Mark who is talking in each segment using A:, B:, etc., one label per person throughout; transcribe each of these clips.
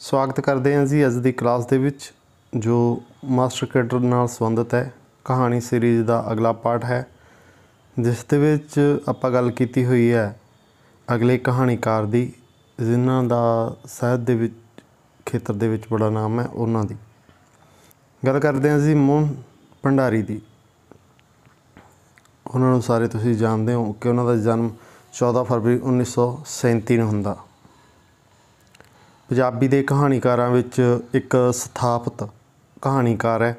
A: ਸਵਾਗਤ ਕਰਦੇ ਹਾਂ ਜੀ ਅੱਜ ਦੀ ਕਲਾਸ ਦੇ ਵਿੱਚ ਜੋ ਮਾਸਟਰ ਕੈਡਰ ਨਾਲ ਸੰਬੰਧਿਤ ਹੈ ਕਹਾਣੀ ਸੀਰੀਜ਼ ਦਾ ਅਗਲਾ ਪਾਰਟ ਹੈ ਜਿਸ ਦੇ ਵਿੱਚ ਆਪਾਂ ਗੱਲ ਕੀਤੀ ਹੋਈ ਹੈ ਅਗਲੇ ਕਹਾਣੀਕਾਰ ਦੀ ਜਿਨ੍ਹਾਂ ਦਾ ਸਾਹਿਤ ਦੇ ਵਿੱਚ ਖੇਤਰ ਦੇ ਵਿੱਚ ਬੜਾ ਨਾਮ ਹੈ ਉਹਨਾਂ ਦੀ ਗੱਲ ਕਰਦੇ ਹਾਂ ਜੀ ਮੋਹਨ ਭੰਡਾਰੀ ਦੀ ਉਹਨਾਂ ਨੂੰ ਸਾਰੇ ਤੁਸੀਂ ਜਾਣਦੇ ਹੋ ਕਿ ਉਹਨਾਂ ਦਾ ਜਨਮ 14 ਫਰਵਰੀ 1937 ਨੂੰ ਹੁੰਦਾ ਪੰਜਾਬੀ ਦੇ ਕਹਾਣੀਕਾਰਾਂ ਵਿੱਚ ਇੱਕ ਸਥਾਪਿਤ ਕਹਾਣੀਕਾਰ ਹੈ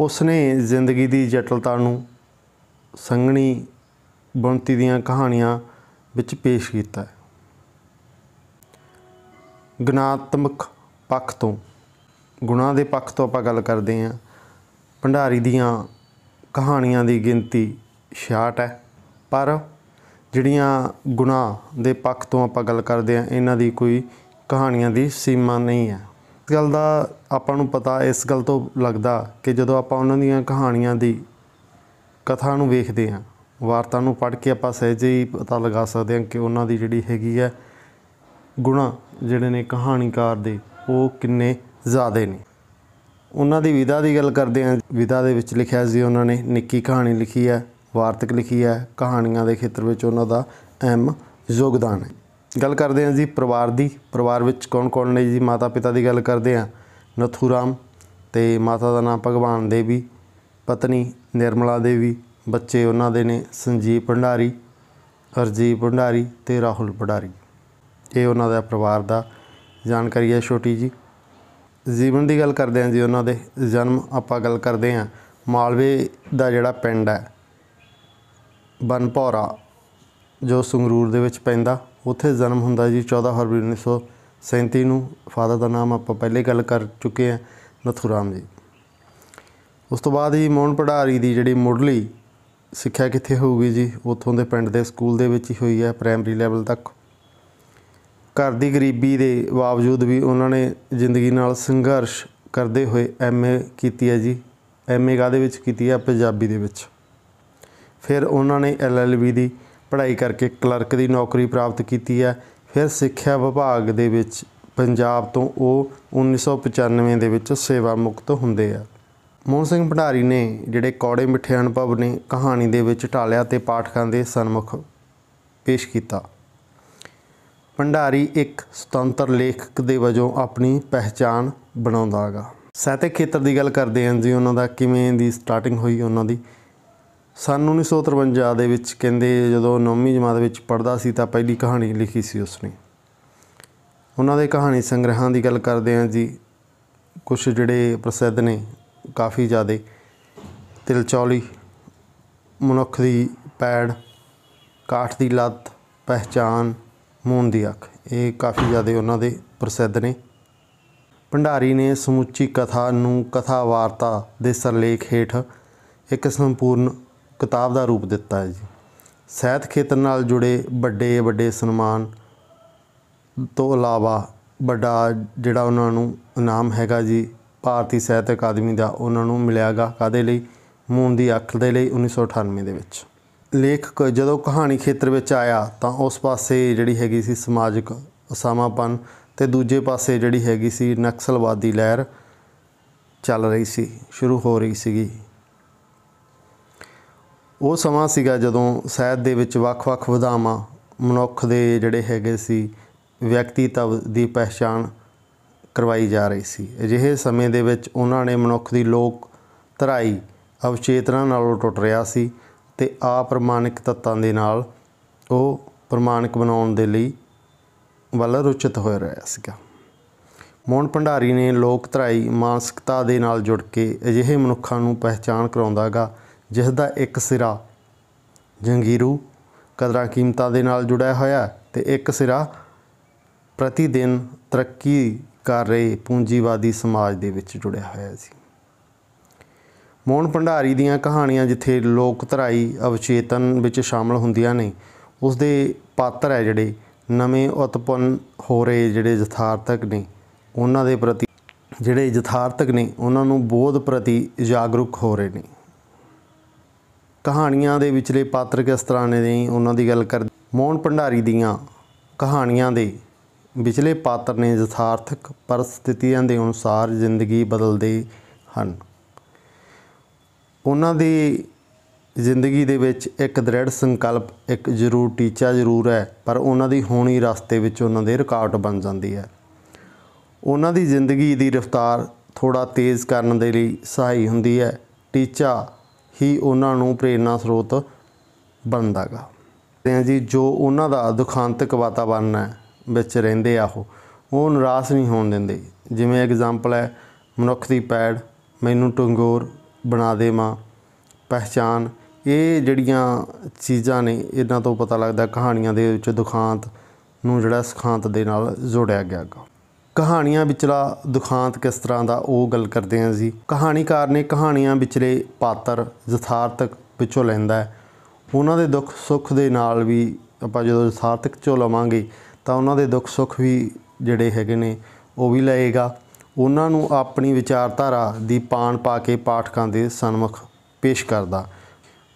A: ਉਸਨੇ ਜ਼ਿੰਦਗੀ ਦੀ ਜਟਲਤਾ ਨੂੰ ਸੰਗਣੀ ਬੁਣਤੀ ਦੀਆਂ ਕਹਾਣੀਆਂ ਵਿੱਚ ਪੇਸ਼ ਕੀਤਾ ਹੈ ਗੁਣਾਤਮਕ ਪੱਖ ਤੋਂ ਗੁਣਾ ਦੇ ਪੱਖ ਤੋਂ ਆਪਾਂ ਗੱਲ ਕਰਦੇ ਹਾਂ ਭੰਡਾਰੀ ਦੀਆਂ ਕਹਾਣੀਆਂ ਦੀ ਗਿਣਤੀ 66 ਹੈ ਪਰ ਜਿਹੜੀਆਂ ਗੁਨਾਹ ਦੇ ਪੱਖ ਤੋਂ ਆਪਾਂ ਗੱਲ ਕਰਦੇ ਆ ਇਹਨਾਂ ਦੀ ਕੋਈ ਕਹਾਣੀਆਂ ਦੀ ਸੀਮਾ ਨਹੀਂ ਹੈ ਇਸ ਗੱਲ ਦਾ ਆਪਾਂ ਨੂੰ ਪਤਾ ਇਸ ਗੱਲ ਤੋਂ ਲੱਗਦਾ ਕਿ ਜਦੋਂ ਆਪਾਂ ਉਹਨਾਂ ਦੀਆਂ ਕਹਾਣੀਆਂ ਦੀ ਕਥਾ ਨੂੰ ਵੇਖਦੇ ਹਾਂ ਵਾਰਤਾ ਨੂੰ ਪੜ੍ਹ ਕੇ ਆਪਾਂ ਸਹਿਜੇ ਹੀ ਪਤਾ ਲਗਾ ਸਕਦੇ ਹਾਂ ਕਿ ਉਹਨਾਂ ਦੀ ਜਿਹੜੀ ਹੈਗੀ ਹੈ ਗੁਨਾ ਜਿਹੜੇ ਨੇ ਕਹਾਣੀਕਾਰ ਦੇ ਉਹ ਕਿੰਨੇ ਜ਼ਿਆਦੇ ਨੇ ਉਹਨਾਂ ਦੀ ਵਿਦਾ ਦੀ ਗੱਲ ਕਰਦੇ ਆ ਵਿਦਾ ਦੇ ਵਿੱਚ ਲਿਖਿਆ ਸੀ ਉਹਨਾਂ ਨੇ ਨਿੱਕੀ ਕਹਾਣੀ ਲਿਖੀ ਹੈ ਵਾਰਤਕ ਲਿਖੀ ਹੈ ਕਹਾਣੀਆਂ ਦੇ ਖੇਤਰ ਵਿੱਚ ਉਹਨਾਂ ਦਾ ਅਹਿਮ ਯੋਗਦਾਨ ਹੈ ਗੱਲ ਕਰਦੇ ਹਾਂ ਜੀ ਪਰਿਵਾਰ ਦੀ ਪਰਿਵਾਰ ਵਿੱਚ ਕੌਣ-ਕੌਣ ਨੇ ਜੀ ਮਾਤਾ ਪਿਤਾ ਦੀ ਗੱਲ ਕਰਦੇ ਹਾਂ ਨਥੂਰਾਮ ਤੇ ਮਾਤਾ ਦਾ ਨਾਮ ਭਗਵਾਨ ਦੇਵੀ ਪਤਨੀ ਨਿਰਮਲਾ ਦੇਵੀ ਬੱਚੇ ਉਹਨਾਂ ਦੇ ਨੇ ਸੰਜੀਵ ਭੰਡਾਰੀ ਅਰਜੀਤ ਭੰਡਾਰੀ ਤੇ ਰਾਹੁਲ ਭੰਡਾਰੀ ਇਹ ਉਹਨਾਂ ਦਾ ਪਰਿਵਾਰ ਦਾ ਜਾਣਕਾਰੀ ਹੈ ਛੋਟੀ ਜੀ ਜੀਵਨ ਦੀ ਗੱਲ ਕਰਦੇ ਹਾਂ ਜੀ ਉਹਨਾਂ ਦੇ ਜਨਮ ਆਪਾਂ ਗੱਲ ਕਰਦੇ ਹਾਂ ਮਾਲਵੇ ਦਾ ਜਿਹੜਾ ਪਿੰਡ ਹੈ ਬਨਪੌਰਾ ਜੋ ਸੰਗਰੂਰ ਦੇ ਵਿੱਚ ਪੈਂਦਾ ਉੱਥੇ ਜਨਮ ਹੁੰਦਾ ਜੀ 14 ਫਰਵਰੀ 1937 ਨੂੰ ਫਾਦਰ ਦਾ ਨਾਮ ਆਪਾਂ ਪਹਿਲੇ ਗੱਲ ਕਰ ਚੁੱਕੇ ਆ ਨਥੂਰਾਮ ਜੀ ਉਸ ਤੋਂ ਬਾਅਦ ਹੀ ਮੋਹਨ ਪੜਾਰੀ ਦੀ ਜਿਹੜੀ ਮੁੱਢਲੀ ਸਿੱਖਿਆ ਕਿੱਥੇ ਹੋਊਗੀ ਜੀ ਉੱਥੋਂ ਦੇ ਪਿੰਡ ਦੇ ਸਕੂਲ ਦੇ ਵਿੱਚ ਹੀ ਹੋਈ ਹੈ ਪ੍ਰਾਇਮਰੀ ਲੈਵਲ ਤੱਕ ਘਰ ਦੀ ਗਰੀਬੀ ਦੇ ਬਾਵਜੂਦ ਵੀ ਉਹਨਾਂ ਨੇ ਜ਼ਿੰਦਗੀ ਨਾਲ ਸੰਘਰਸ਼ ਕਰਦੇ ਹੋਏ ਐਮਏ ਕੀਤੀ ਹੈ ਜੀ ਐਮਏ ਕਾਦੇ ਵਿੱਚ ਕੀਤੀ ਹੈ ਪੰਜਾਬੀ ਦੇ ਵਿੱਚ ਫਿਰ ਉਹਨਾਂ ਨੇ ਐਲਐਲਬੀ ਦੀ ਪੜ੍ਹਾਈ ਕਰਕੇ ਕਲਰਕ ਦੀ ਨੌਕਰੀ ਪ੍ਰਾਪਤ ਕੀਤੀ ਹੈ ਫਿਰ ਸਿੱਖਿਆ ਵਿਭਾਗ ਦੇ ਵਿੱਚ ਪੰਜਾਬ ਤੋਂ ਉਹ 1995 ਦੇ ਵਿੱਚ ਸੇਵਾ ਮੁਕਤ ਹੁੰਦੇ ਆ ਮੋਹਨ ਸਿੰਘ ਭੰਡਾਰੀ ਨੇ ਜਿਹੜੇ ਕੌੜੇ ਮਿੱਠੇ ਅਨੁਭਵ ਨੇ ਕਹਾਣੀ ਦੇ ਵਿੱਚ ਢਾਲਿਆ ਤੇ ਪਾਠਕਾਂ ਦੇ ਸਨਮੁਖ ਪੇਸ਼ ਕੀਤਾ ਭੰਡਾਰੀ ਇੱਕ ਸੁਤੰਤਰ ਲੇਖਕ ਦੇ ਵਜੋਂ ਆਪਣੀ ਪਹਿਚਾਨ ਬਣਾਉਂਦਾਗਾ ਸਾਹਿਤਕ ਖੇਤਰ ਦੀ ਗੱਲ ਕਰਦੇ ਹਾਂ ਜੀ ਉਹਨਾਂ ਦਾ ਕਿਵੇਂ ਦੀ ਸਟਾਰਟਿੰਗ ਹੋਈ ਉਹਨਾਂ ਦੀ ਸਨ 1953 ਦੇ ਵਿੱਚ ਕਹਿੰਦੇ ਜਦੋਂ 9ਵੀਂ ਜਮਾਤ ਵਿੱਚ ਪੜਦਾ ਸੀ ਤਾਂ ਪਹਿਲੀ ਕਹਾਣੀ ਲਿਖੀ ਸੀ ਉਸਨੇ ਉਹਨਾਂ ਦੇ ਕਹਾਣੀ ਸੰਗ੍ਰਹਿਾਂ ਦੀ ਗੱਲ ਕਰਦੇ ਹਾਂ ਜੀ ਕੁਝ ਜਿਹੜੇ ਪ੍ਰਸਿੱਧ ਨੇ ਕਾਫੀ ਜ਼ਿਆਦੇ ਤਿਲਚੌਲੀ ਮਨੁੱਖ ਦੀ ਪੈੜ ਕਾਠ ਦੀ ਲੱਤ ਪਹਿਚਾਨ ਮੂਨ ਦੀ ਅੱਖ ਇਹ ਕਾਫੀ ਜ਼ਿਆਦੇ ਉਹਨਾਂ ਦੇ ਪ੍ਰਸਿੱਧ ਨੇ ਭੰਡਾਰੀ ਨੇ ਸਮੁੱਚੀ ਕਥਾ ਨੂੰ ਕਥਾ ਵਾਰਤਾ ਦੇ ਸਰਲੇਖ ਹੇਠ ਇੱਕ ਸੰਪੂਰਨ ਕਿਤਾਬ ਦਾ ਰੂਪ ਦਿੱਤਾ ਹੈ ਜੀ ਸਹਿਤ ਖੇਤਰ ਨਾਲ ਜੁੜੇ ਵੱਡੇ ਵੱਡੇ ਸਨਮਾਨ ਤੋਂ ਇਲਾਵਾ ਵੱਡਾ ਜਿਹੜਾ ਉਹਨਾਂ ਨੂੰ ਇਨਾਮ ਹੈਗਾ ਜੀ ਭਾਰਤੀ ਸਹਿਤ ਅਕਾਦਮੀ ਦਾ ਉਹਨਾਂ ਨੂੰ ਮਿਲਿਆਗਾ ਕਾਦੇ ਲਈ ਮੂਨ ਦੀ ਅੱਖ ਦੇ ਲਈ 1998 ਦੇ ਵਿੱਚ ਲੇਖਕ ਜਦੋਂ ਕਹਾਣੀ ਖੇਤਰ ਵਿੱਚ ਆਇਆ ਤਾਂ ਉਸ ਪਾਸੇ ਜਿਹੜੀ ਹੈਗੀ ਸੀ ਸਮਾਜਿਕ ਅਸਾਮਾਪਨ ਤੇ ਦੂਜੇ ਪਾਸੇ ਜਿਹੜੀ ਹੈਗੀ ਸੀ ਨਕਸਲਵਾਦੀ ਲਹਿਰ ਚੱਲ ਰਹੀ ਸੀ ਸ਼ੁਰੂ ਹੋ ਰਹੀ ਸੀਗੀ ਉਹ ਸਮਾਂ ਸੀਗਾ ਜਦੋਂ ਸਾਹਿਤ ਦੇ ਵਿੱਚ ਵੱਖ-ਵੱਖ ਵਿਧਾਵਾਂ ਮਨੁੱਖ ਦੇ ਜਿਹੜੇ ਹੈਗੇ ਸੀ ਵਿਅਕਤੀਤਵ ਦੀ ਪਛਾਣ ਕਰਵਾਈ ਜਾ ਰਹੀ ਸੀ ਅਜਿਹੇ ਸਮੇਂ ਦੇ ਵਿੱਚ ਉਹਨਾਂ ਨੇ ਮਨੁੱਖ ਦੀ ਲੋਕ ਧਰਾਈ ਅਵਚੇਤਨਾ ਨਾਲੋਂ ਟੁੱਟ ਰਿਹਾ ਸੀ ਤੇ ਆਪਰਮਾਨਿਕ ਤੱਤਾਂ ਦੇ ਨਾਲ ਉਹ ਪ੍ਰਮਾਣਿਕ ਬਣਾਉਣ ਦੇ ਲਈ ਵੱਲ ਰੁਚਿਤ ਹੋ ਰਿਹਾ ਸੀਗਾ ਮੋਹਨ ਭੰਡਾਰੀ ਨੇ ਲੋਕ ਧਰਾਈ ਮਾਨਸਿਕਤਾ ਦੇ ਨਾਲ ਜੁੜ ਕੇ ਅਜਿਹੇ ਮਨੁੱਖਾਂ ਨੂੰ ਪਛਾਣ ਕਰਾਉਂਦਾਗਾ ਜਿਸ ਦਾ ਇੱਕ ਸਿਰਾ ਜੰਗੀਰੂ ਕਦਰਾਂ ਕੀਮਤਾਂ ਦੇ ਨਾਲ ਜੁੜਿਆ ਹੋਇਆ ਤੇ ਇੱਕ ਸਿਰਾ ਪ੍ਰਤੀ ਦਿਨ ਤਰੱਕੀ ਕਰ ਰਹੇ ਪੂੰਜੀਵਾਦੀ ਸਮਾਜ ਦੇ ਵਿੱਚ ਜੁੜਿਆ ਹੋਇਆ ਸੀ ਮੋਹਨ ਭੰਡਾਰੀ ਦੀਆਂ ਕਹਾਣੀਆਂ ਜਿੱਥੇ ਲੋਕ ਧਰਾਈ ਅਵਚੇਤਨ ਵਿੱਚ ਸ਼ਾਮਲ ਹੁੰਦੀਆਂ ਨੇ ਉਸ ਦੇ ਪਾਤਰ ਹੈ ਜਿਹੜੇ ਨਵੇਂ ਉਤਪੰਨ ਹੋ ਰਹੇ ਜਿਹੜੇ ਯਥਾਰਥਕ ਨੇ ਉਹਨਾਂ ਦੇ ਪ੍ਰਤੀ ਜਿਹੜੇ ਯਥਾਰਥਕ ਨੇ ਉਹਨਾਂ ਨੂੰ ਬੋਧ ਪ੍ਰਤੀ ਜਾਗਰੂਕ ਹੋ ਰਹੇ ਨੇ ਕਹਾਣੀਆਂ ਦੇ ਵਿਚਲੇ ਪਾਤਰ ਕਿਸ ਤਰ੍ਹਾਂ ਨੇ ਉਹਨਾਂ ਦੀ ਗੱਲ ਕਰ ਮੋਹਨ ਭੰਡਾਰੀ ਦੀਆਂ ਕਹਾਣੀਆਂ ਦੇ ਵਿਚਲੇ ਪਾਤਰ ਨੇ ਯਥਾਰਥਕ ਪਰਿਸਥਿਤੀਆਂ ਦੇ ਅਨੁਸਾਰ ਜ਼ਿੰਦਗੀ ਬਦਲਦੇ ਹਨ ਉਹਨਾਂ ਦੀ ਜ਼ਿੰਦਗੀ ਦੇ ਵਿੱਚ ਇੱਕ ਦ੍ਰਿੜ ਸੰਕਲਪ ਇੱਕ ਜ਼ਰੂਰ ਟੀਚਾ ਜ਼ਰੂਰ ਹੈ ਪਰ ਉਹਨਾਂ ਦੀ ਹੋਣੀ ਰਸਤੇ ਵਿੱਚ ਉਹਨਾਂ ਦੇ ਰੁਕਾਵਟ ਬਣ ਜਾਂਦੀ ਹੈ ਉਹਨਾਂ ਦੀ ਜ਼ਿੰਦਗੀ ਦੀ ਰਫ਼ਤਾਰ ਥੋੜਾ ਤੇਜ਼ ਕਰਨ ਦੇ ਲਈ ਸਹਾਈ ਹੁੰਦੀ ਹੈ ਟੀਚਾ ਹੀ ਉਹਨਾਂ ਨੂੰ ਪ੍ਰੇਰਣਾ ਸਰੋਤ ਬਣਦਾਗਾ ਤੇ ਜੀ ਜੋ ਉਹਨਾਂ ਦਾ ਦੁਖਾਂਤਕ ਵਾਤਾਵਰਨ ਹੈ ਵਿੱਚ ਰਹਿੰਦੇ ਆ ਉਹ ਉਹ ਨਿਰਾਸ਼ ਨਹੀਂ ਹੋਣ ਦਿੰਦੇ ਜਿਵੇਂ ਐਗਜ਼ਾਮਪਲ ਹੈ ਮਨੁੱਖ ਦੀ ਪੈੜ ਮੈਨੂੰ ਟੰਗੋਰ ਬਣਾ ਦੇ ਮਾਂ ਪਹਿਚਾਨ ਇਹ ਜਿਹੜੀਆਂ ਚੀਜ਼ਾਂ ਨੇ ਇਹਨਾਂ ਤੋਂ ਪਤਾ ਲੱਗਦਾ ਕਹਾਣੀਆਂ ਦੇ ਵਿੱਚ ਦੁਖਾਂਤ ਨੂੰ ਜਿਹੜਾ ਸਖਾਂਤ ਦੇ ਨਾਲ ਜੋੜਿਆ ਗਿਆ ਹੈ ਕਹਾਣੀਆਂ ਵਿਚਲਾ ਦੁਖਾਂਤ ਕਿਸ ਤਰ੍ਹਾਂ ਦਾ ਉਹ ਗੱਲ ਕਰਦੇ ਆਂ ਜੀ ਕਹਾਣੀਕਾਰ ਨੇ ਕਹਾਣੀਆਂ ਵਿਚਲੇ ਪਾਤਰ ਯਥਾਰਥਕ ਵਿੱਚੋਂ ਲੈਂਦਾ ਹੈ ਉਹਨਾਂ ਦੇ ਦੁੱਖ ਸੁੱਖ ਦੇ ਨਾਲ ਵੀ ਆਪਾਂ ਜਦੋਂ ਯਥਾਰਥਕ ਚੋਂ ਲਵਾਂਗੇ ਤਾਂ ਉਹਨਾਂ ਦੇ ਦੁੱਖ ਸੁੱਖ ਵੀ ਜਿਹੜੇ ਹੈਗੇ ਨੇ ਉਹ ਵੀ ਲਏਗਾ ਉਹਨਾਂ ਨੂੰ ਆਪਣੀ ਵਿਚਾਰਧਾਰਾ ਦੀ ਪਾਣ ਪਾ ਕੇ ਪਾਠਕਾਂ ਦੇ ਸਨਮੁਖ ਪੇਸ਼ ਕਰਦਾ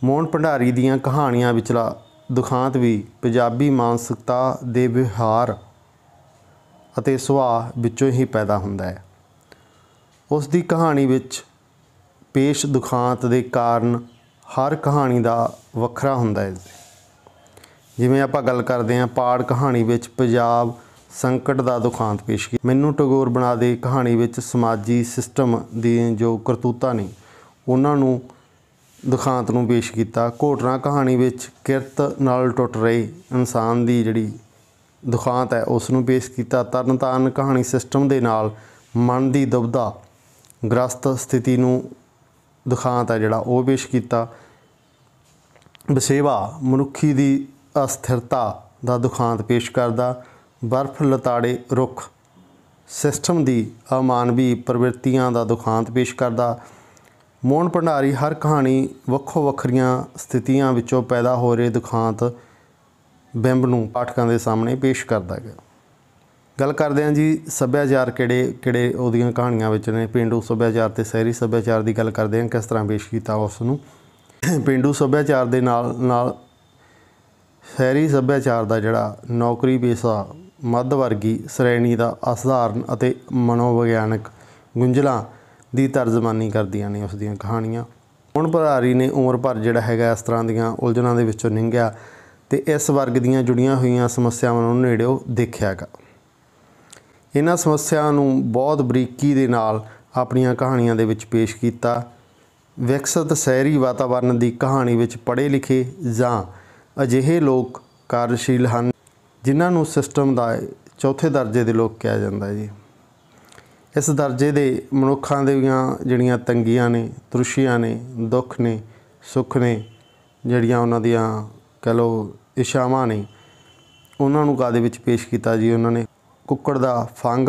A: ਮੋਹਨ ਭੰਡਾਰੀ ਦੀਆਂ ਕਹਾਣੀਆਂ ਵਿਚਲਾ ਦੁਖਾਂਤ ਵੀ ਪੰਜਾਬੀ ਮਾਨਸਿਕਤਾ ਦੇ ਵਿਹਾਰ ਅਤੇ ਸੁਭਾਅ ਵਿੱਚੋਂ ਹੀ ਪੈਦਾ ਹੁੰਦਾ ਹੈ ਉਸ ਦੀ ਕਹਾਣੀ ਵਿੱਚ ਪੇਸ਼ ਦੁਖਾਂਤ ਦੇ ਕਾਰਨ ਹਰ ਕਹਾਣੀ ਦਾ ਵੱਖਰਾ ਹੁੰਦਾ ਹੈ ਜਿਵੇਂ ਆਪਾਂ ਗੱਲ ਕਰਦੇ ਹਾਂ ਪਾੜ ਕਹਾਣੀ ਵਿੱਚ ਪੰਜਾਬ ਸੰਕਟ ਦਾ ਦੁਖਾਂਤ ਪੇਸ਼ ਕੀਤਾ ਮੈਨੂੰ ਟਗੋਰ ਬਣਾ ਦੇ ਕਹਾਣੀ ਵਿੱਚ ਸਮਾਜੀ ਸਿਸਟਮ ਦੀ ਜੋ ਕਰਤੂਤਾ ਨਹੀਂ ਉਹਨਾਂ ਨੂੰ ਦੁਖਾਂਤ ਨੂੰ ਪੇਸ਼ ਕੀਤਾ ਘੋਟਣਾ ਕਹਾਣੀ ਵਿੱਚ ਕਿਰਤ ਨਾਲ ਟੁੱਟ ਰਹੀ ਇਨਸਾਨ ਦੀ ਜਿਹੜੀ ਦੁਖਾਂਤ ਹੈ ਉਸ ਨੂੰ ਪੇਸ਼ ਕੀਤਾ ਤਾਰਨ ਕਹਾਣੀ ਸਿਸਟਮ ਦੇ ਨਾਲ ਮਨ ਦੀ ਦੁਬਦਾ ਗ੍ਰਸਤ ਸਥਿਤੀ ਨੂੰ ਦੁਖਾਂਤ ਹੈ ਜਿਹੜਾ ਉਹ ਪੇਸ਼ ਕੀਤਾ ਬਸੇਵਾ ਮਨੁੱਖੀ ਦੀ ਅਸਥਿਰਤਾ ਦਾ ਦੁਖਾਂਤ ਪੇਸ਼ ਕਰਦਾ ਬਰਫ਼ ਲਤਾੜੇ ਰੁੱਖ ਸਿਸਟਮ ਦੀ ਅਮਾਨਵੀ ਪ੍ਰਵਿਰਤੀਆਂ ਦਾ ਦੁਖਾਂਤ ਪੇਸ਼ ਕਰਦਾ ਮੋਹਨ ਭੰਡਾਰੀ ਹਰ ਕਹਾਣੀ ਵੱਖੋ ਵੱਖਰੀਆਂ ਸਥਿਤੀਆਂ ਵਿੱਚੋਂ ਪੈਦਾ ਹੋ ਰਹੇ ਦੁਖਾਂਤ ਬਿੰਬ ਨੂੰ ਪਾਠਕਾਂ ਦੇ ਸਾਹਮਣੇ ਪੇਸ਼ ਕਰਦਾ ਹੈ ਗੱਲ ਕਰਦੇ ਹਾਂ ਜੀ ਸੱਭਿਆਚਾਰ ਕਿਹੜੇ ਕਿਹੜੇ ਉਹਦੀਆਂ ਕਹਾਣੀਆਂ ਵਿੱਚ ਨੇ ਪਿੰਡੂ ਸੱਭਿਆਚਾਰ ਤੇ ਸ਼ਹਿਰੀ ਸੱਭਿਆਚਾਰ ਦੀ ਗੱਲ ਕਰਦੇ ਹਾਂ ਕਿਸ ਤਰ੍ਹਾਂ ਪੇਸ਼ ਕੀਤਾ ਉਸ ਨੂੰ ਪਿੰਡੂ ਸੱਭਿਆਚਾਰ ਦੇ ਨਾਲ ਨਾਲ ਸ਼ਹਿਰੀ ਸੱਭਿਆਚਾਰ ਦਾ ਜਿਹੜਾ ਨੌਕਰੀ ਪੇਸ਼ਾ ਮੱਧ ਵਰਗੀ ਸ਼੍ਰੇਣੀ ਦਾ ਅਸਧਾਰਨ ਅਤੇ ਮਨੋਵਿਗਿਆਨਕ ਗੁੰਝਲਾਂ ਦੀ ਤਰਜਮਾਨੀ ਕਰਦੀਆਂ ਨੇ ਉਸ ਦੀਆਂ ਕਹਾਣੀਆਂ ਹੁਣ ਭਰਾਰੀ ਨੇ ਉਮਰ ਭਰ ਜਿਹੜਾ ਹੈਗਾ ਇਸ ਤਰ੍ਹਾਂ ਦੀਆਂ ਉਲਝਣਾਂ ਦੇ ਵਿੱਚੋਂ ਨਿੰਗਿਆ ਤੇ ਇਸ ਵਰਗ ਦੀਆਂ ਜੁੜੀਆਂ ਹੋਈਆਂ ਸਮੱਸਿਆਵਾਂ ਨੂੰ ਨੇੜਿਓ ਦੇਖਿਆਗਾ ਇਹਨਾਂ ਸਮੱਸਿਆਵਾਂ ਨੂੰ ਬਹੁਤ ਬਰੀਕੀ ਦੇ ਨਾਲ ਆਪਣੀਆਂ ਕਹਾਣੀਆਂ ਦੇ ਵਿੱਚ ਪੇਸ਼ ਕੀਤਾ ਵਿਕਸਿਤ ਸ਼ਹਿਰੀ ਵਾਤਾਵਰਣ ਦੀ ਕਹਾਣੀ ਵਿੱਚ ਪੜ੍ਹੇ ਲਿਖੇ ਜਾਂ ਅਜਿਹੇ ਲੋਕ ਕਾਰਜਸ਼ੀਲ ਹਨ ਜਿਨ੍ਹਾਂ ਨੂੰ ਸਿਸਟਮ ਦਾ ਚੌਥੇ ਦਰਜੇ ਦੇ ਲੋਕ ਕਿਹਾ ਜਾਂਦਾ ਹੈ ਜੀ ਇਸ ਦਰਜੇ ਦੇ ਮਨੁੱਖਾਂ ਦੀਆਂ ਜਿਹੜੀਆਂ ਤੰਗੀਆਂ ਨੇ ਤ੍ਰਿਸ਼ੀਆਂ ਨੇ ਦੁੱਖ ਨੇ ਸੁੱਖ ਨੇ ਜਿਹੜੀਆਂ ਉਹਨਾਂ ਦੀਆਂ ਕਹ ਲੋ ਇਸ਼ਾਵਾਂ ਨੇ ਉਹਨਾਂ ਨੂੰ ਕਾਦੇ ਵਿੱਚ ਪੇਸ਼ ਕੀਤਾ ਜੀ ਉਹਨਾਂ ਨੇ ਕੁੱਕੜ ਦਾ ਫੰਗ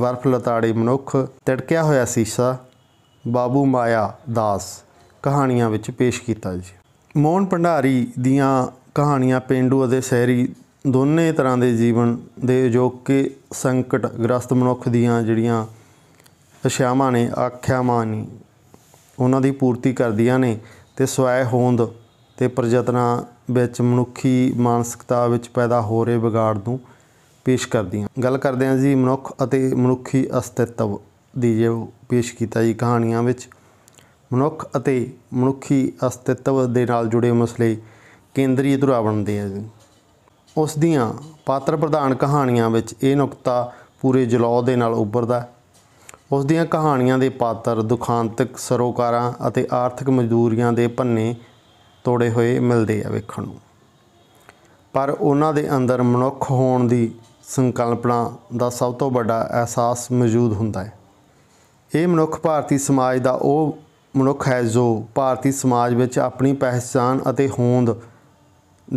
A: ਵਰਫ ਲਤਾੜੇ ਮਨੁੱਖ ਤੜਕਿਆ ਹੋਇਆ ਸੀਸਾ ਬਾਬੂ ਮਾਇਆ ਦਾਸ ਕਹਾਣੀਆਂ ਵਿੱਚ ਪੇਸ਼ ਕੀਤਾ ਜੀ ਮੋਹਨ ਭੰਡਾਰੀ ਦੀਆਂ ਕਹਾਣੀਆਂ ਪਿੰਡੂ ਅਤੇ ਸ਼ਹਿਰੀ ਦੋਨੇ ਤਰ੍ਹਾਂ ਦੇ ਜੀਵਨ ਦੇ ਅਜੋਕੇ ਸੰਕਟ ਗ੍ਰਸਤ ਮਨੁੱਖ ਦੀਆਂ ਜਿਹੜੀਆਂ ਅਸ਼ਿਆਵਾਂ ਨੇ ਆਖਿਆਵਾਂ ਨੇ ਉਹਨਾਂ ਦੀ ਪੂਰਤੀ ਕਰਦੀਆਂ ਨੇ ਤੇ ਸਵੈ ਹੋਂਦ ਤੇ ਪ੍ਰਯਤਨਾਂ ਵਿੱਚ ਮਨੁੱਖੀ ਮਾਨਸਿਕਤਾ ਵਿੱਚ ਪੈਦਾ ਹੋ ਰਹੇ ਵਿਗਾੜ ਨੂੰ ਪੇਸ਼ ਕਰਦੀਆਂ ਗੱਲ ਕਰਦੇ ਹਾਂ ਜੀ ਮਨੁੱਖ ਅਤੇ ਮਨੁੱਖੀ ਅਸਤਿਤਵ ਦੀ ਜੋ ਪੇਸ਼ ਕੀਤਾ ਜੀ ਕਹਾਣੀਆਂ ਵਿੱਚ ਮਨੁੱਖ ਅਤੇ ਮਨੁੱਖੀ ਅਸਤਿਤਵ ਦੇ ਨਾਲ ਜੁੜੇ ਮਸਲੇ ਕੇਂਦਰੀ ਧੁਰਾ ਬਣਦੇ ਆ ਜੀ ਉਸ ਦੀਆਂ ਪਾਤਰ ਪ੍ਰਧਾਨ ਕਹਾਣੀਆਂ ਵਿੱਚ ਇਹ ਨੁਕਤਾ ਪੂਰੇ ਜਲੌ ਦੇ ਨਾਲ ਉੱਭਰਦਾ ਉਸ ਦੀਆਂ ਕਹਾਣੀਆਂ ਦੇ ਪਾਤਰ ਦੁਖਾਂਤਕ ਸਰੋਕਾਰਾਂ ਅਤੇ ਆਰਥਿਕ ਮਜ਼ਦੂਰੀਆਂ ਦੇ ਪੰਨੇ ਤੋੜੇ ਹੋਏ ਮਿਲਦੇ ਆ ਵੇਖਣ ਨੂੰ ਪਰ ਉਹਨਾਂ ਦੇ ਅੰਦਰ ਮਨੁੱਖ ਹੋਣ ਦੀ ਸੰਕਲਪਨਾ ਦਾ ਸਭ ਤੋਂ ਵੱਡਾ ਅਹਿਸਾਸ ਮੌਜੂਦ ਹੁੰਦਾ ਹੈ ਇਹ ਮਨੁੱਖ ਭਾਰਤੀ ਸਮਾਜ ਦਾ ਉਹ ਮਨੁੱਖ ਹੈ ਜੋ ਭਾਰਤੀ ਸਮਾਜ ਵਿੱਚ ਆਪਣੀ ਪਹਿਚਾਨ ਅਤੇ ਹੋਂਦ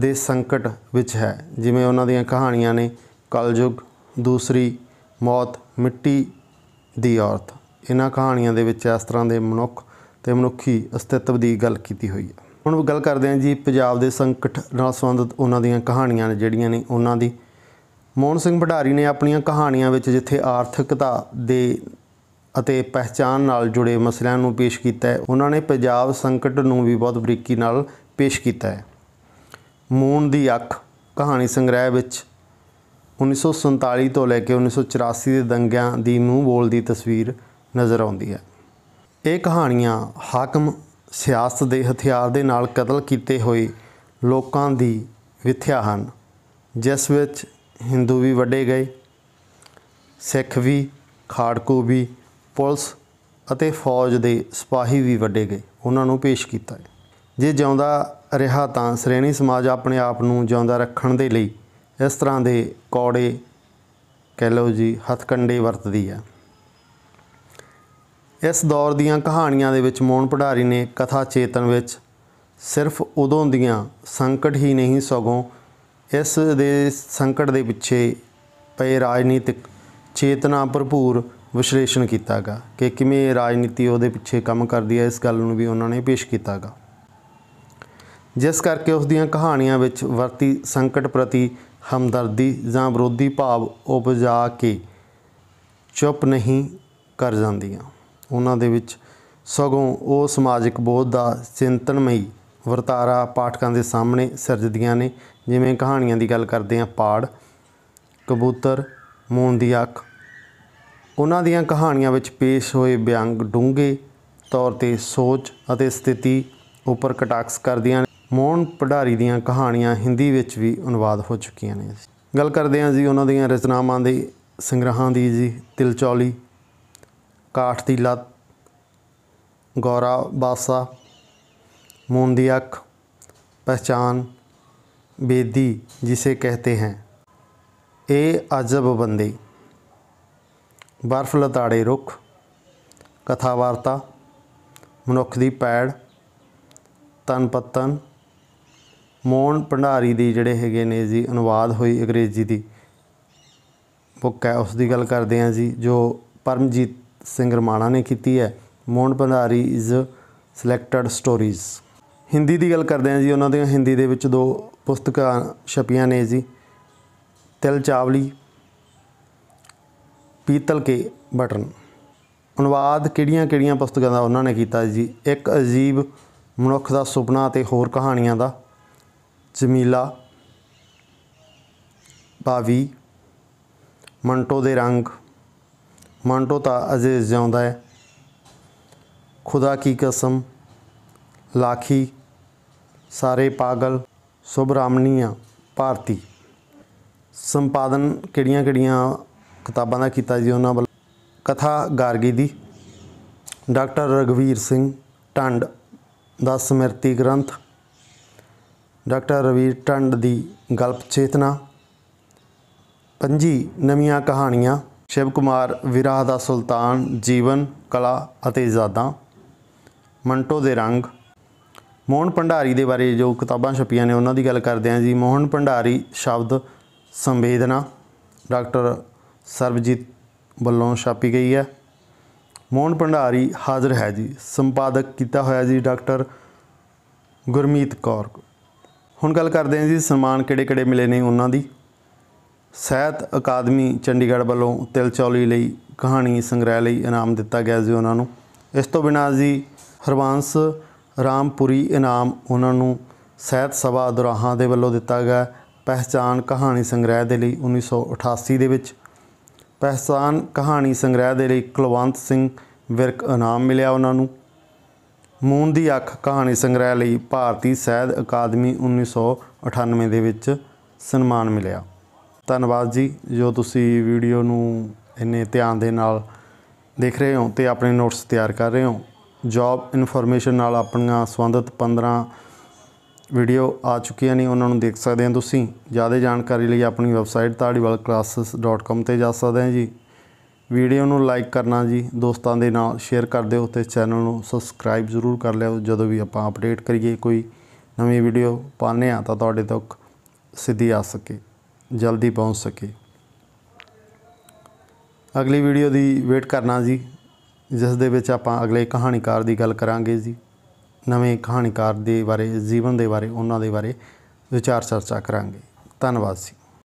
A: ਦੇ ਸੰਕਟ ਵਿੱਚ ਹੈ ਜਿਵੇਂ ਉਹਨਾਂ ਦੀਆਂ ਕਹਾਣੀਆਂ ਨੇ ਕਲਯੁਗ ਦੂਸਰੀ ਮੌਤ ਮਿੱਟੀ ਦੀ ਔਰਤ ਇਹਨਾਂ ਕਹਾਣੀਆਂ ਦੇ ਵਿੱਚ ਇਸ ਤਰ੍ਹਾਂ ਦੇ ਮਨੁੱਖ ਤੇ ਮਨੁੱਖੀ ਅਸਤਿਤਵ ਦੀ ਗੱਲ ਕੀਤੀ ਹੋਈ ਹੈ ਹੁਣ ਗੱਲ ਕਰਦੇ ਹਾਂ ਜੀ ਪੰਜਾਬ ਦੇ ਸੰਕਟ ਨਾਲ ਸੰਬੰਧਿਤ ਉਹਨਾਂ ਦੀਆਂ ਕਹਾਣੀਆਂ ਨੇ ਜਿਹੜੀਆਂ ਨੇ ਉਹਨਾਂ ਦੀ ਮੋਹਨ ਸਿੰਘ ਭੰਡਾਰੀ ਨੇ ਆਪਣੀਆਂ ਕਹਾਣੀਆਂ ਵਿੱਚ ਜਿੱਥੇ ਆਰਥਿਕਤਾ ਦੇ ਅਤੇ ਪਹਿਚਾਨ ਨਾਲ ਜੁੜੇ ਮਸਲਿਆਂ ਨੂੰ ਪੇਸ਼ ਕੀਤਾ ਹੈ ਉਹਨਾਂ ਨੇ ਪੰਜਾਬ ਸੰਕਟ ਨੂੰ ਵੀ ਬਹੁਤ ਬਰੀਕੀ ਨਾਲ ਪੇਸ਼ ਕੀਤਾ ਹੈ ਮੂਨ ਦੀ ਅੱਖ ਕਹਾਣੀ ਸੰਗ੍ਰਹਿ ਵਿੱਚ 1947 ਤੋਂ ਲੈ ਕੇ 1984 ਦੇ ਦੰਗਿਆਂ ਦੀ ਮੂੰਹ ਬੋਲਦੀ ਤਸਵੀਰ ਨਜ਼ਰ ਆਉਂਦੀ ਹੈ ਇਹ ਕਹਾਣੀਆਂ ਹਾਕਮ ਸਿਆਸਤ ਦੇ ਹਥਿਆਰ ਦੇ ਨਾਲ ਕਤਲ ਕੀਤੇ ਹੋਏ ਲੋਕਾਂ ਦੀ ਵਿਥਿਆ ਹਨ ਜਿਸ ਵਿੱਚ ਹਿੰਦੂ ਵੀ ਵੱਡੇ ਗਏ ਸਿੱਖ ਵੀ ਖਾੜਕੂ ਵੀ ਪੁਲਿਸ ਅਤੇ ਫੌਜ ਦੇ ਸਿਪਾਹੀ ਵੀ ਵੱਡੇ ਗਏ ਉਹਨਾਂ ਨੂੰ ਪੇਸ਼ ਕੀਤਾ ਜੇ ਜਿਉਂਦਾ ਰਿਹਾ ਤਾਂ ਸ਼੍ਰੇਣੀ ਸਮਾਜ ਆਪਣੇ ਆਪ ਨੂੰ ਜਿਉਂਦਾ ਰੱਖਣ ਦੇ ਲਈ ਇਸ ਤਰ੍ਹਾਂ ਦੇ ਕੌੜੇ ਕਹਿ ਲਓ ਜੀ ਹੱਥਕੰਡੇ ਵਰਤਦੀ ਹੈ ਇਸ ਦੌਰ ਦੀਆਂ ਕਹਾਣੀਆਂ ਦੇ ਵਿੱਚ ਮੋਹਨ ਭੰਡਾਰੀ ਨੇ ਕਥਾ ਚੇਤਨ ਵਿੱਚ ਸਿਰਫ ਉਦੋਂ ਦੀਆਂ ਸੰਕਟ ਹੀ ਨਹੀਂ ਸਗੋਂ ਇਸ ਦੇ ਸੰਕਟ ਦੇ ਪਿੱਛੇ ਪਏ ਰਾਜਨੀਤਿਕ ਚੇਤਨਾ ਭਰਪੂਰ ਵਿਸ਼ਲੇਸ਼ਣ ਕੀਤਾਗਾ ਕਿ ਕਿਵੇਂ ਰਾਜਨੀਤੀ ਉਹਦੇ ਪਿੱਛੇ ਕੰਮ ਕਰਦੀ ਹੈ ਇਸ ਗੱਲ ਨੂੰ ਵੀ ਉਹਨਾਂ ਨੇ ਪੇਸ਼ ਕੀਤਾਗਾ ਜਿਸ ਕਰਕੇ ਉਸ ਦੀਆਂ ਕਹਾਣੀਆਂ ਵਿੱਚ ਵਰਤੀ ਸੰਕਟ ਪ੍ਰਤੀ ਹਮਦਰਦੀ ਜਾਂ ਵਿਰੋਧੀ ਭਾਵ ਉਪਜਾ ਕੇ ਚੁੱਪ ਨਹੀਂ ਕਰ ਜਾਂਦੀਆਂ ਉਹਨਾਂ ਦੇ ਵਿੱਚ ਸਗੋਂ ਉਹ ਸਮਾਜਿਕ ਬੋਧ ਦਾ ਚਿੰਤਨਮਈ ਵਰਤਾਰਾ ਪਾਠਕਾਂ ਦੇ ਸਾਹਮਣੇ ਸਿਰਜਦੀਆਂ ਨੇ ਜਿਵੇਂ ਕਹਾਣੀਆਂ ਦੀ ਗੱਲ ਕਰਦੇ ਆਂ ਪਾੜ ਕਬੂਤਰ ਮੂਨ ਦੀ ਅੱਖ ਉਹਨਾਂ ਦੀਆਂ ਕਹਾਣੀਆਂ ਵਿੱਚ ਪੇਸ਼ ਹੋਏ ਵਿਅੰਗ ਡੂੰਗੇ ਤੌਰ ਤੇ ਸੋਚ ਅਤੇ ਸਥਿਤੀ ਉੱਪਰ ਕਟਾਕਸ ਕਰਦੀਆਂ ਮੋਹਨ ਪੜਾਰੀ ਦੀਆਂ ਕਹਾਣੀਆਂ ਹਿੰਦੀ ਵਿੱਚ ਵੀ ਅਨੁਵਾਦ ਹੋ ਚੁੱਕੀਆਂ ਨੇ ਗੱਲ ਕਰਦੇ ਆਂ ਜੀ ਉਹਨਾਂ ਦੀਆਂ ਰਚਨਾਵਾਂ ਦੇ ਸੰਗ੍ਰਹਿਾਂ ਦੀ ਜੀ ਤਿਲਚੌਲੀ ਕਾਠ ਦੀ ਲੱਤ ਗੋਰਾ ਬਾਸਾ ਮੁੰਦਿਆਕ ਪਛਾਨ ਬੇਦੀ ਜਿਸੇ ਕਹਤੇ ਹੈ ਇਹ ਅਜਬ ਬੰਦੇ ਬਰਫ਼ ਲਤਾੜੇ ਰੁੱਖ ਕਥਾ ਵਾਰਤਾ ਮਨੁੱਖ ਦੀ ਪੈੜ ਤਨ ਪਤਨ ਮੋਹਨ ਭੰਡਾਰੀ ਦੀ ਜਿਹੜੇ ਹੈਗੇ ਨੇ ਜੀ ਅਨੁਵਾਦ ਹੋਈ ਅੰਗਰੇਜ਼ੀ ਦੀ ਬੁੱਕ ਹੈ ਉਸ ਦੀ ਗੱਲ ਕਰਦੇ ਹਾਂ ਜੀ ਜੋ ਪਰਮਜੀਤ ਸਿੰਘ ਰਮਾਣਾ ਨੇ ਕੀਤੀ ਹੈ Mohan Bhandari is selected stories Hindi ਦੀ ਗੱਲ ਕਰਦੇ ਹਾਂ ਜੀ ਉਹਨਾਂ ਦੀਆਂ ਹਿੰਦੀ ਦੇ ਵਿੱਚ ਦੋ ਪੁਸਤਕਾਂ ਛਪੀਆਂ ਨੇ ਜੀ ਤਿਲ ਚਾਵਲੀ ਪੀਤਲ ਕੇ ਬਟਨ ਅਨੁਵਾਦ ਕਿਹੜੀਆਂ-ਕਿਹੜੀਆਂ ਪੁਸਤਕਾਂ ਦਾ ਉਹਨਾਂ ਨੇ ਕੀਤਾ ਜੀ ਇੱਕ ਅਜੀਬ ਮਨੁੱਖ ਦਾ ਸੁਪਨਾ ਤੇ ਹੋਰ ਕਹਾਣੀਆਂ ਦਾ ਜਮੀਲਾ ਬਾਵੀ ਮੰਟੋ ਦੇ ਰੰਗ ਮੰਟੋ ਤਾਂ ਅਜ਼ੀਜ਼ ਜਾਂਦਾ ਹੈ ਖੁਦਾ ਕੀ ਕਸਮ ਲਾਖੀ ਸਾਰੇ ਪਾਗਲ ਸੁਬਰਾਮਨੀਆ ਭਾਰਤੀ ਸੰਪਾਦਨ ਕਿਹੜੀਆਂ-ਕਿਹੜੀਆਂ ਕਿਤਾਬਾਂ ਦਾ ਕੀਤਾ ਜੀ ਉਹਨਾਂ ਵੱਲ ਕਥਾ ਗਾਰਗੀ ਦੀ ਡਾਕਟਰ ਰਗਵੀਰ ਸਿੰਘ ਟੰਡ ਦਾ ਸਮਰਤੀ ਗ੍ਰੰਥ ਡਾਕਟਰ ਰਵੀਰ ਟੰਡ ਦੀ ਗਲਪ ਚੇਤਨਾ ਪੰਜੀ ਨਵੀਆਂ ਕਹਾਣੀਆਂ ਸ਼ਿਵ ਕੁਮਾਰ ਵਿਰਾਹ ਦਾ ਸੁਲਤਾਨ ਜੀਵਨ ਕਲਾ ਅਤੇ ਜ਼ਾਦਾ ਮੰਟੋ ਦੇ ਰੰਗ ਮੋਹਨ ਭੰਡਾਰੀ ਦੇ ਬਾਰੇ ਜੋ ਕਿਤਾਬਾਂ ਛਪੀਆਂ ਨੇ ਉਹਨਾਂ ਦੀ ਗੱਲ ਕਰਦੇ ਹਾਂ ਜੀ ਮੋਹਨ ਭੰਡਾਰੀ ਸ਼ਬਦ ਸੰਵੇਦਨਾ ਡਾਕਟਰ ਸਰਬਜੀਤ ਵੱਲੋਂ ਛਾਪੀ ਗਈ ਹੈ ਮੋਹਨ ਭੰਡਾਰੀ ਹਾਜ਼ਰ ਹੈ ਜੀ ਸੰਪਾਦਕ ਕੀਤਾ ਹੋਇਆ ਜੀ ਡਾਕਟਰ ਗੁਰਮੀਤ ਕੌਰ ਹੁਣ ਗੱਲ ਕਰਦੇ ਹਾਂ ਜੀ ਸਨਮਾਨ ਕਿਹੜੇ-ਕਿਹੜੇ ਮਿਲੇ ਨੇ ਉਹਨਾਂ ਦੀ ਸਹਿਤ ਅਕਾਦਮੀ ਚੰਡੀਗੜ੍ਹ ਵੱਲੋਂ ਤਿਲਚੌਲੀ ਲਈ ਕਹਾਣੀ ਸੰਗ੍ਰਹਿ ਲਈ ਇਨਾਮ ਦਿੱਤਾ ਗਿਆ ਸੀ ਉਹਨਾਂ ਨੂੰ ਇਸ ਤੋਂ ਬਿਨਾਂ ਜੀ ਹਰਵੰਸ ਰਾਮਪੁਰੀ ਇਨਾਮ ਉਹਨਾਂ ਨੂੰ ਸਹਿਤ ਸਭਾ ਦੁਰਾਹਾਂ ਦੇ ਵੱਲੋਂ ਦਿੱਤਾ ਗਿਆ ਪਹਿਚਾਨ ਕਹਾਣੀ ਸੰਗ੍ਰਹਿ ਦੇ ਲਈ 1988 ਦੇ ਵਿੱਚ ਪਹਿਚਾਨ ਕਹਾਣੀ ਸੰਗ੍ਰਹਿ ਦੇ ਲਈ ਕੁਲਵੰਤ ਸਿੰਘ ਵਿਰਕ ਇਨਾਮ ਮਿਲਿਆ ਉਹਨਾਂ ਨੂੰ ਮੂਨ ਦੀ ਅੱਖ ਕਹਾਣੀ ਸੰਗ੍ਰਹਿ ਲਈ ਭਾਰਤੀ ਸਹਿਤ ਅਕਾਦਮੀ 1998 ਦੇ ਵਿੱਚ ਸਨਮਾਨ ਮਿਲਿਆ ਧੰਨਵਾਦ ਜੀ ਜੋ ਤੁਸੀਂ ਵੀਡੀਓ ਨੂੰ ਇੰਨੇ ਧਿਆਨ ਦੇ ਨਾਲ ਦੇਖ ਰਹੇ ਹੋ ਤੇ ਆਪਣੇ ਨੋਟਸ ਤਿਆਰ ਕਰ ਰਹੇ ਹੋ ਜੌਬ ਇਨਫੋਰਮੇਸ਼ਨ ਨਾਲ ਆਪਣੀਆਂ ਸੰਬੰਧਿਤ 15 ਵੀਡੀਓ ਆ ਚੁੱਕੀਆਂ ਨੇ ਉਹਨਾਂ ਨੂੰ ਦੇਖ ਸਕਦੇ ਹੋ ਤੁਸੀਂ ਜ਼ਿਆਦਾ ਜਾਣਕਾਰੀ ਲਈ ਆਪਣੀ ਵੈਬਸਾਈਟ taadiwalclasses.com ਤੇ ਜਾ ਸਕਦੇ ਹੋ ਜੀ ਵੀਡੀਓ ਨੂੰ ਲਾਈਕ ਕਰਨਾ ਜੀ ਦੋਸਤਾਂ ਦੇ ਨਾਲ ਸ਼ੇਅਰ ਕਰ ਦਿਓ ਤੇ ਚੈਨਲ ਨੂੰ ਸਬਸਕ੍ਰਾਈਬ ਜ਼ਰੂਰ ਕਰ ਲਿਓ ਜਦੋਂ ਵੀ ਆਪਾਂ ਅਪਡੇਟ ਕਰੀਏ ਕੋਈ ਨਵੀਂ ਵੀਡੀਓ ਪਾਣੇ ਆ ਤਾਂ ਤੁਹਾਡੇ ਤੱਕ ਸਿੱਧੀ ਆ ਸਕੇ ਜਲਦੀ ਪਹੁੰਚ ਸਕੇ ਅਗਲੀ ਵੀਡੀਓ ਦੀ ਵੇਟ ਕਰਨਾ ਜੀ ਜਿਸ ਦੇ ਵਿੱਚ ਆਪਾਂ ਅਗਲੇ ਕਹਾਣੀਕਾਰ ਦੀ ਗੱਲ ਕਰਾਂਗੇ ਜੀ ਨਵੇਂ ਕਹਾਣੀਕਾਰ ਦੇ ਬਾਰੇ ਜੀਵਨ ਦੇ ਬਾਰੇ ਉਹਨਾਂ ਦੇ ਬਾਰੇ ਵਿਚਾਰ ਚਰਚਾ ਕਰਾਂਗੇ ਧੰਨਵਾਦ ਜੀ